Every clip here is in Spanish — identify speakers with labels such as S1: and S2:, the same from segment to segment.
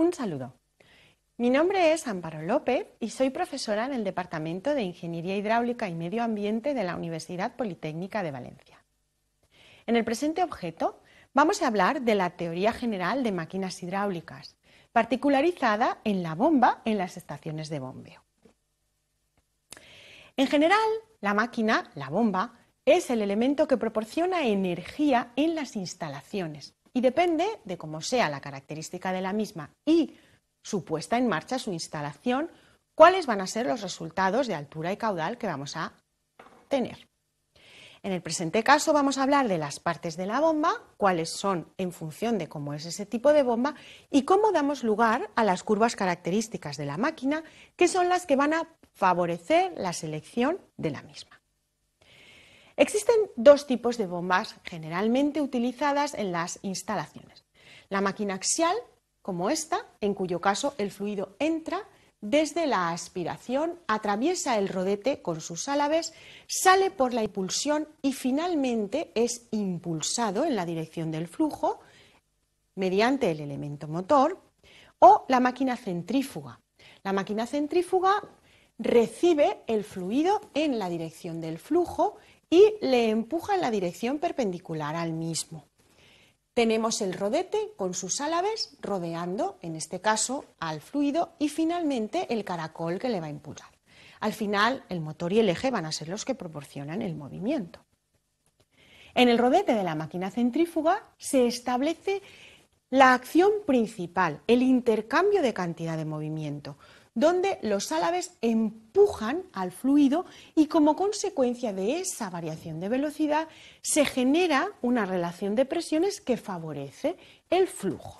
S1: Un saludo. Mi nombre es Amparo López y soy profesora en el Departamento de Ingeniería Hidráulica y Medio Ambiente de la Universidad Politécnica de Valencia. En el presente objeto vamos a hablar de la teoría general de máquinas hidráulicas, particularizada en la bomba en las estaciones de bombeo. En general, la máquina, la bomba, es el elemento que proporciona energía en las instalaciones, y depende de cómo sea la característica de la misma y su puesta en marcha, su instalación, cuáles van a ser los resultados de altura y caudal que vamos a tener. En el presente caso vamos a hablar de las partes de la bomba, cuáles son en función de cómo es ese tipo de bomba y cómo damos lugar a las curvas características de la máquina, que son las que van a favorecer la selección de la misma. Existen dos tipos de bombas generalmente utilizadas en las instalaciones. La máquina axial, como esta, en cuyo caso el fluido entra desde la aspiración, atraviesa el rodete con sus álabes, sale por la impulsión y finalmente es impulsado en la dirección del flujo mediante el elemento motor, o la máquina centrífuga. La máquina centrífuga recibe el fluido en la dirección del flujo y le empuja en la dirección perpendicular al mismo. Tenemos el rodete con sus álabes rodeando, en este caso, al fluido y finalmente el caracol que le va a impulsar. Al final, el motor y el eje van a ser los que proporcionan el movimiento. En el rodete de la máquina centrífuga se establece la acción principal, el intercambio de cantidad de movimiento donde los álaves empujan al fluido y como consecuencia de esa variación de velocidad se genera una relación de presiones que favorece el flujo.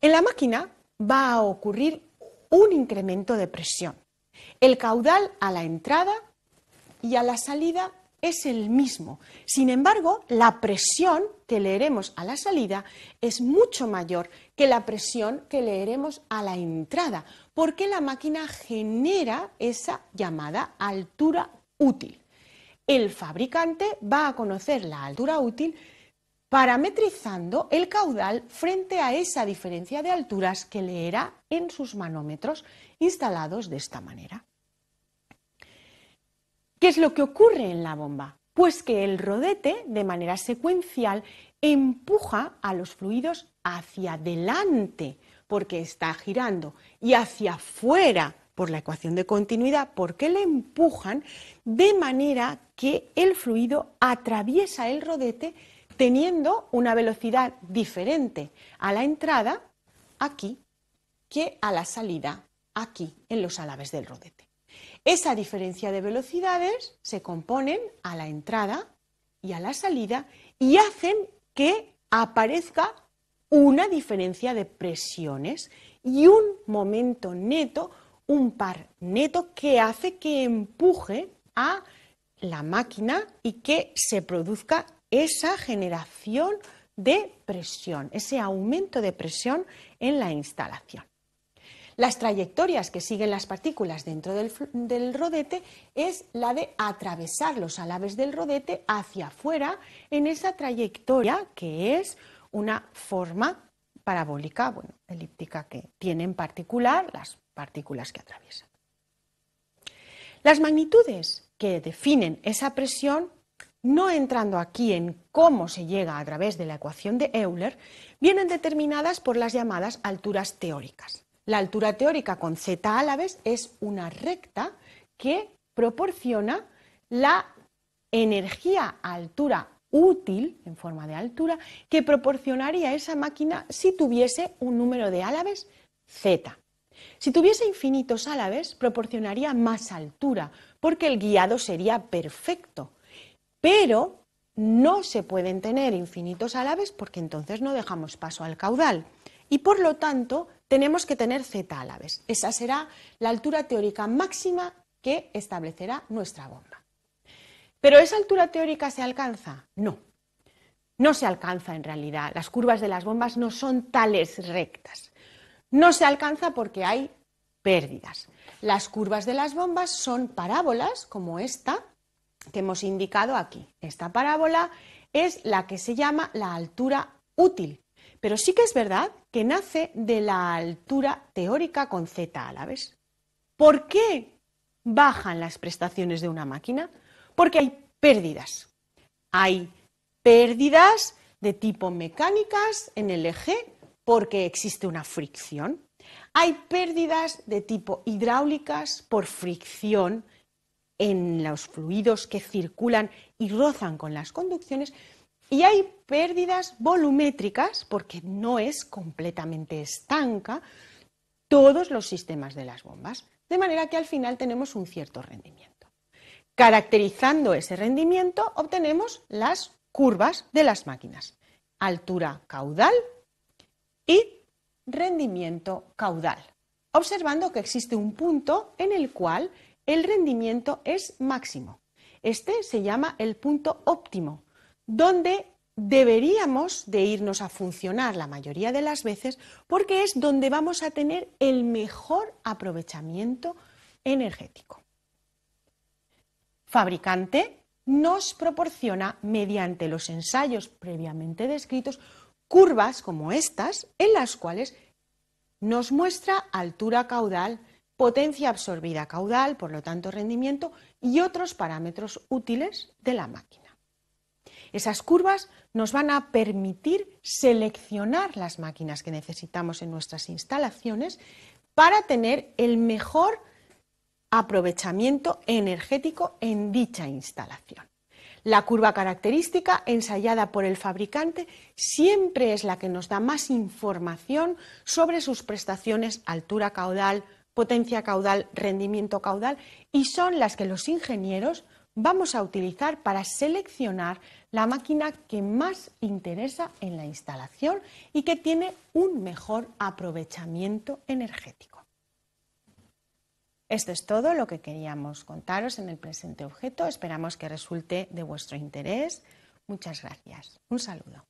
S1: En la máquina va a ocurrir un incremento de presión. El caudal a la entrada y a la salida es el mismo. Sin embargo, la presión que leeremos a la salida es mucho mayor que la presión que leeremos a la entrada, porque la máquina genera esa llamada altura útil. El fabricante va a conocer la altura útil parametrizando el caudal frente a esa diferencia de alturas que leerá en sus manómetros instalados de esta manera. ¿Qué es lo que ocurre en la bomba? Pues que el rodete, de manera secuencial, empuja a los fluidos hacia adelante, porque está girando, y hacia afuera, por la ecuación de continuidad, porque le empujan de manera que el fluido atraviesa el rodete teniendo una velocidad diferente a la entrada aquí que a la salida aquí en los alaves del rodete. Esa diferencia de velocidades se componen a la entrada y a la salida y hacen que aparezca una diferencia de presiones y un momento neto, un par neto que hace que empuje a la máquina y que se produzca esa generación de presión, ese aumento de presión en la instalación las trayectorias que siguen las partículas dentro del, rodete es la de atravesar los alaves del rodete hacia afuera en esa trayectoria que es una forma parabólica, bueno, elíptica que tiene en particular las partículas que atraviesan. Las magnitudes que definen esa presión, no entrando aquí en cómo se llega a través de la ecuación de Euler, vienen determinadas por las llamadas alturas teóricas. La altura teórica con z álabes es una recta que proporciona la energía a altura útil, en forma de altura, que proporcionaría esa máquina si tuviese un número de álaves z. Si tuviese infinitos álaves, proporcionaría más altura, porque el guiado sería perfecto. Pero no se pueden tener infinitos álaves porque entonces no dejamos paso al caudal. Y por lo tanto, tenemos que tener Z vez. Esa será la altura teórica máxima que establecerá nuestra bomba. ¿Pero esa altura teórica se alcanza? No, no se alcanza en realidad. Las curvas de las bombas no son tales rectas. No se alcanza porque hay pérdidas. Las curvas de las bombas son parábolas como esta que hemos indicado aquí. Esta parábola es la que se llama la altura útil pero sí que es verdad que nace de la altura teórica con Z a la vez. ¿Por qué bajan las prestaciones de una máquina? Porque hay pérdidas. Hay pérdidas de tipo mecánicas en el eje porque existe una fricción. Hay pérdidas de tipo hidráulicas por fricción en los fluidos que circulan y rozan con las conducciones y hay pérdidas volumétricas porque no es completamente estanca todos los sistemas de las bombas, de manera que al final tenemos un cierto rendimiento. Caracterizando ese rendimiento obtenemos las curvas de las máquinas, altura caudal y rendimiento caudal, observando que existe un punto en el cual el rendimiento es máximo. Este se llama el punto óptimo donde deberíamos de irnos a funcionar la mayoría de las veces porque es donde vamos a tener el mejor aprovechamiento energético. Fabricante nos proporciona, mediante los ensayos previamente descritos, curvas como estas, en las cuales nos muestra altura caudal, potencia absorbida caudal, por lo tanto rendimiento, y otros parámetros útiles de la máquina. Esas curvas nos van a permitir seleccionar las máquinas que necesitamos en nuestras instalaciones para tener el mejor aprovechamiento energético en dicha instalación. La curva característica ensayada por el fabricante siempre es la que nos da más información sobre sus prestaciones, altura caudal, potencia caudal, rendimiento caudal y son las que los ingenieros vamos a utilizar para seleccionar la máquina que más interesa en la instalación y que tiene un mejor aprovechamiento energético. Esto es todo lo que queríamos contaros en el presente objeto. Esperamos que resulte de vuestro interés. Muchas gracias. Un saludo.